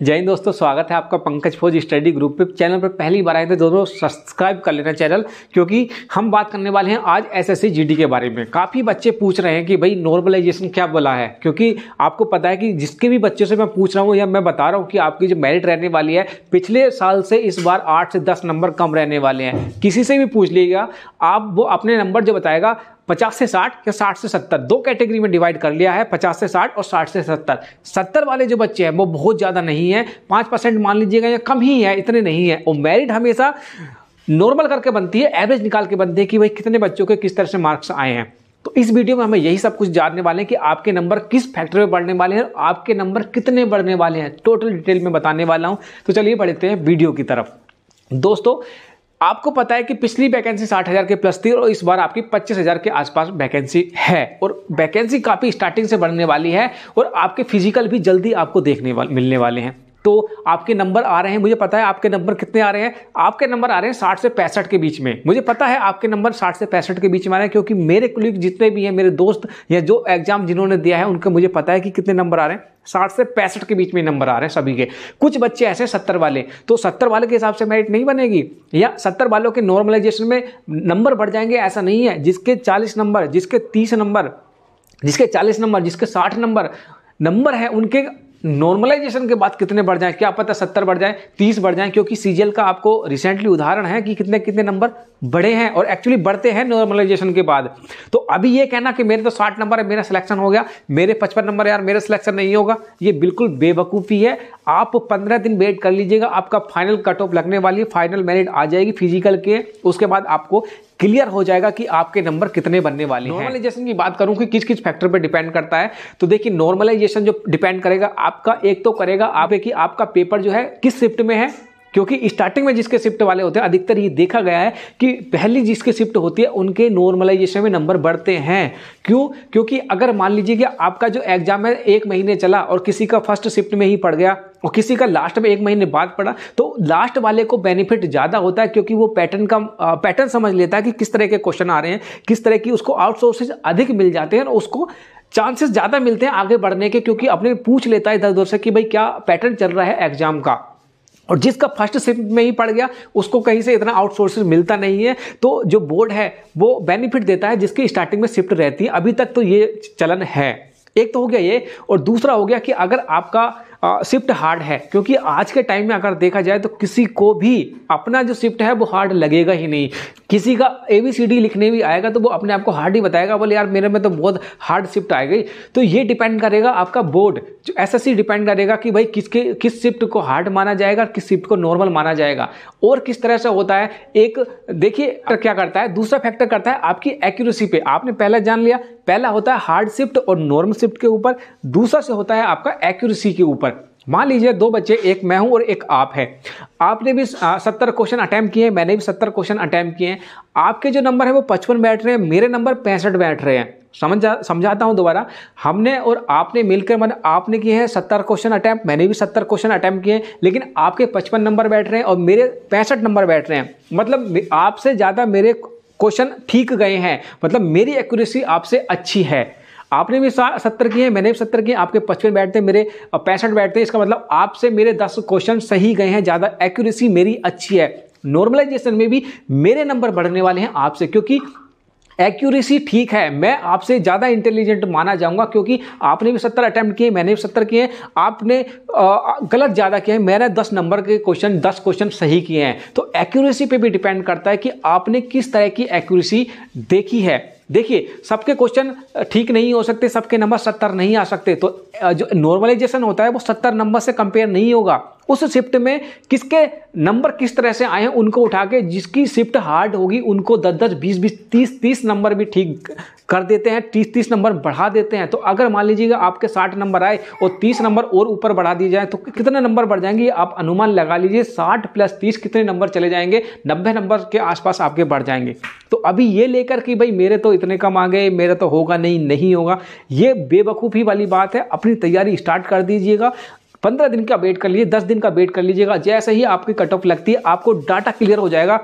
जय हिंद दोस्तों स्वागत है आपका पंकज फौज स्टडी ग्रुप पे चैनल पर पहली बार आए थे दोनों सब्सक्राइब कर लेना चैनल क्योंकि हम बात करने वाले हैं आज एसएससी जीडी के बारे में काफ़ी बच्चे पूछ रहे हैं कि भाई नॉर्मलाइजेशन क्या बोला है क्योंकि आपको पता है कि जिसके भी बच्चों से मैं पूछ रहा हूँ या मैं बता रहा हूँ कि आपकी जो मेरिट रहने वाली है पिछले साल से इस बार आठ से दस नंबर कम रहने वाले हैं किसी से भी पूछ लीजिएगा आप वो अपने नंबर जो बताएगा पचास से साठ या साठ से सत्तर दो कैटेगरी में डिवाइड कर लिया है पचास से साठ और साठ से सत्तर सत्तर वाले जो बच्चे हैं वो बहुत ज़्यादा नहीं है पांच परसेंट मान लीजिएगा या कम ही है इतने नहीं है और मेरिट हमेशा नॉर्मल करके बनती है एवरेज निकाल के बनती है कि भाई कितने बच्चों के किस तरह से मार्क्स आए हैं तो इस वीडियो में हमें यही सब कुछ जानने वाले हैं कि आपके नंबर किस फैक्टर में बढ़ने वाले हैं आपके नंबर कितने बढ़ने वाले हैं टोटल डिटेल में बताने वाला हूं तो चलिए बढ़ते हैं वीडियो की तरफ दोस्तों आपको पता है कि पिछली वैकेंसी साठ हजार के प्लस थी और इस बार आपकी पच्चीस हजार के आसपास वैकेंसी है और वैकेंसी काफ़ी स्टार्टिंग से बढ़ने वाली है और आपके फिजिकल भी जल्दी आपको देखने वाले मिलने वाले हैं तो आपके नंबर आ रहे हैं मुझे पता है आपके नंबर कितने आ रहे हैं आपके नंबर आ रहे हैं साठ से पैंसठ के बीच में मुझे पता है आपके नंबर साठ से पैंसठ के बीच में आ रहे हैं क्योंकि मेरे कुलीग जितने भी हैं मेरे दोस्त या जो एग्जाम जिन्होंने दिया है उनका मुझे पता है कि कितने नंबर आ रहे हैं साठ से पैंसठ के बीच में नंबर आ रहे हैं सभी के कुछ बच्चे ऐसे सत्तर वाले तो सत्तर वाले के हिसाब से मेरिट नहीं बनेगी या सत्तर वालों के नॉर्मलाइजेशन में नंबर बढ़ जाएंगे ऐसा नहीं है जिसके चालीस नंबर जिसके तीस नंबर जिसके चालीस नंबर जिसके साठ नंबर नंबर है उनके नॉर्मलाइजेशन के बाद कितने बढ़ जाएं क्या पता सत्तर बढ़ जाएं तीस बढ़ जाएं क्योंकि सीजीएल का आपको रिसेंटली उदाहरण है कि कितने कितने नंबर बढ़े हैं और एक्चुअली बढ़ते हैं नॉर्मलाइजेशन के बाद तो अभी ये कहना कि मेरे तो साठ नंबर है मेरा सिलेक्शन हो गया मेरे पचपन नंबर यार मेरा सिलेक्शन नहीं होगा ये बिल्कुल बेवकूफ़ी है आप पंद्रह दिन वेट कर लीजिएगा आपका फाइनल कट ऑफ लगने वाली फाइनल मेरिट आ जाएगी फिजिकल के उसके बाद आपको क्लियर हो जाएगा कि आपके नंबर कितने बनने वाले हैं नॉर्मलाइजेशन की बात करूं कि किस किस फैक्टर पर डिपेंड करता है तो देखिए नॉर्मलाइजेशन जो डिपेंड करेगा आपका एक तो करेगा आप कि आपका पेपर जो है किस शिफ्ट में है क्योंकि स्टार्टिंग में जिसके शिफ्ट वाले होते हैं अधिकतर ये देखा गया है कि पहली जिसकी शिफ्ट होती है उनके नॉर्मलाइजेशन में नंबर बढ़ते हैं क्यों क्योंकि अगर मान लीजिए कि आपका जो एग्जाम है एक महीने चला और किसी का फर्स्ट शिफ्ट में ही पड़ गया और किसी का लास्ट में एक महीने बाद पड़ा तो लास्ट वाले को बेनिफिट ज़्यादा होता है क्योंकि वो पैटर्न का पैटर्न समझ लेता है कि किस तरह के क्वेश्चन आ रहे हैं किस तरह की उसको आउटसोर्सेज अधिक मिल जाते हैं और उसको चांसेस ज़्यादा मिलते हैं आगे बढ़ने के क्योंकि अपने पूछ लेता है इधर उधर से कि भाई क्या पैटर्न चल रहा है एग्जाम का और जिसका फर्स्ट शिफ्ट में ही पड़ गया उसको कहीं से इतना आउटसोर्सिस मिलता नहीं है तो जो बोर्ड है वो बेनिफिट देता है जिसकी स्टार्टिंग में शिफ्ट रहती है अभी तक तो ये चलन है एक तो हो गया ये और दूसरा हो गया कि अगर आपका शिफ्ट हार्ड है क्योंकि आज के टाइम में अगर देखा जाए तो किसी को भी अपना जो शिफ्ट है वो हार्ड लगेगा ही नहीं किसी का ए बी सी डी लिखने भी आएगा तो वो अपने आप को हार्ड ही बताएगा बोले यार मेरे में तो बहुत हार्ड शिफ्ट आ गई तो ये डिपेंड करेगा आपका बोर्ड जो एस एस सी डिपेंड करेगा कि भाई किसके किस शिफ्ट को हार्ड माना जाएगा किस शिफ्ट को नॉर्मल माना जाएगा और किस तरह से होता है एक देखिए क्या करता है दूसरा फैक्टर करता है आपकी एक्यूरेसी पे आपने पहला जान लिया पहला होता है हार्ड शिफ्ट और नॉर्मल शिफ्ट के ऊपर दूसरा से होता है आपका एक्यूरेसी के ऊपर मान लीजिए दो बच्चे एक मैं हूं और एक आप हैं आपने भी सत्तर क्वेश्चन अटैम्प्ट किए हैं मैंने भी सत्तर क्वेश्चन अटैम्प्ट किए हैं आपके जो नंबर है वो पचपन बैठ रहे हैं मेरे नंबर पैंसठ बैठ रहे हैं समझा समझाता हूँ दोबारा हमने और आपने मिलकर मतलब आपने किए हैं सत्तर क्वेश्चन अटैम्प्ट मैंने भी सत्तर क्वेश्चन अटैम्प्ट किए लेकिन आपके पचपन नंबर बैठ रहे हैं और मेरे पैंसठ नंबर बैठ रहे हैं मतलब आपसे ज़्यादा मेरे क्वेश्चन ठीक गए हैं मतलब मेरी एक्यूरेसी आपसे अच्छी है आपने भी सत्तर किए हैं मैंने भी सत्तर किए आपके पचपन बैठते हैं मेरे पैंसठ बैठते हैं इसका मतलब आपसे मेरे दस क्वेश्चन सही गए हैं ज़्यादा एक्यूरेसी मेरी अच्छी है नॉर्मलाइजेशन में भी मेरे नंबर बढ़ने वाले हैं आपसे क्योंकि एक्यूरेसी ठीक है मैं आपसे ज़्यादा इंटेलिजेंट माना जाऊंगा क्योंकि आपने भी सत्तर अटैम्प्ट किए मैंने भी सत्तर किए आपने गलत ज़्यादा किए हैं मैंने दस नंबर के क्वेश्चन दस क्वेश्चन सही किए हैं तो एक्यूरेसी पे भी डिपेंड करता है कि आपने किस तरह की एक्यूरेसी देखी है देखिए सबके क्वेश्चन ठीक नहीं हो सकते सबके नंबर सत्तर नहीं आ सकते तो जो नॉर्मलाइजेशन होता है वो सत्तर नंबर से कंपेयर नहीं होगा उस शिफ्ट में किसके नंबर किस तरह से आए हैं उनको उठा के जिसकी शिफ्ट हार्ड होगी उनको दस दस बीस बीस तीस तीस नंबर भी ठीक कर देते हैं तीस तीस नंबर बढ़ा देते हैं तो अगर मान लीजिएगा आपके साठ नंबर आए और तीस नंबर और ऊपर बढ़ा दिए जाए तो कितने नंबर बढ़ जाएंगे आप अनुमान लगा लीजिए साठ प्लस तीस कितने नंबर चले जाएंगे नब्बे नंबर के आसपास आपके बढ़ जाएंगे तो अभी ये लेकर कि भाई मेरे तो इतने कम आ गए मेरा तो होगा नहीं नहीं होगा ये बेवकूफ़ी वाली बात है अपनी तैयारी स्टार्ट कर दीजिएगा पंद्रह दिन का वेट कर लीजिए दस दिन का वेट कर लीजिएगा जैसे ही आपकी कट ऑफ लगती है आपको डाटा क्लियर हो जाएगा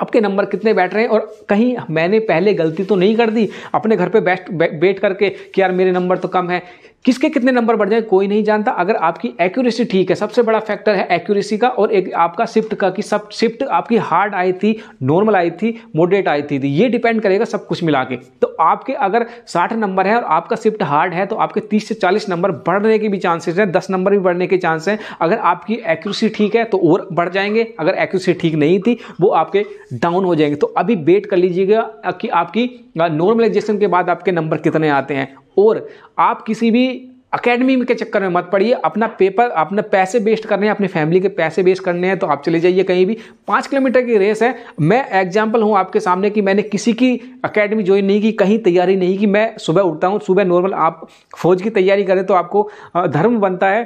आपके नंबर कितने बैठ रहे हैं और कहीं मैंने पहले गलती तो नहीं कर दी अपने घर पे बैठ बैठ करके कि यार मेरे नंबर तो कम है किसके कितने नंबर बढ़ जाए कोई नहीं जानता अगर आपकी एक्यूरेसी ठीक है सबसे बड़ा फैक्टर है एक्यूरेसी का और एक आपका शिफ्ट का कि सब शिफ्ट आपकी हार्ड आई थी नॉर्मल आई थी मोडरेट आई थी तो ये डिपेंड करेगा सब कुछ मिला के तो आपके अगर साठ नंबर है और आपका शिफ्ट हार्ड है तो आपके तीस से चालीस नंबर बढ़ने के भी चांसेस हैं दस नंबर भी बढ़ने के चांस हैं अगर आपकी एक्यूरेसी ठीक है तो और बढ़ जाएंगे अगर एक्यूरेसी ठीक नहीं थी वो आपके डाउन हो जाएंगे तो अभी वेट कर लीजिएगा कि आपकी नॉर्मलाइजेशन के बाद आपके नंबर कितने आते हैं और आप किसी भी अकेडमी के चक्कर में मत पड़िए अपना पेपर अपने पैसे वेस्ट करने हैं अपनी फैमिली के पैसे वेस्ट करने हैं तो आप चले जाइए कहीं भी पाँच किलोमीटर की रेस है मैं एग्जाम्पल हूँ आपके सामने कि मैंने किसी की अकेडमी ज्वाइन नहीं की कहीं तैयारी नहीं की मैं सुबह उठता हूँ सुबह नॉर्मल आप फौज की तैयारी करें तो आपको धर्म बनता है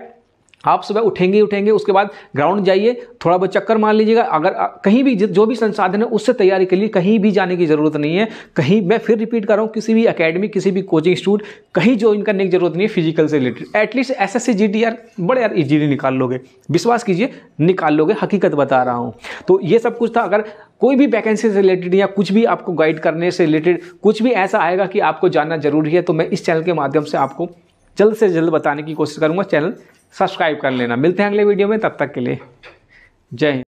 आप सुबह उठेंगे उठेंगे उसके बाद ग्राउंड जाइए थोड़ा बहुत चक्कर मार लीजिएगा अगर कहीं भी जो भी संसाधन है उससे तैयारी के लिए कहीं भी जाने की ज़रूरत नहीं है कहीं मैं फिर रिपीट कर रहा हूँ किसी भी अकेडमी किसी भी कोचिंग इंस्टीट्यूट कहीं ज्वाइन करने की जरूरत नहीं है फिजिकल से रिलेटेड एटलीस्ट एस एस बड़े यार इजीली निकाल लोगे विश्वास कीजिए निकाल लोगे हकीकत बता रहा हूँ तो ये सब कुछ था अगर कोई भी वैकेंसी से रिलेटेड या कुछ भी आपको गाइड करने से रिलेटेड कुछ भी ऐसा आएगा कि आपको जानना जरूरी है तो मैं इस चैनल के माध्यम से आपको जल्द से जल्द बताने की कोशिश करूँगा चैनल सब्सक्राइब कर लेना मिलते हैं अगले वीडियो में तब तक के लिए जय हिंद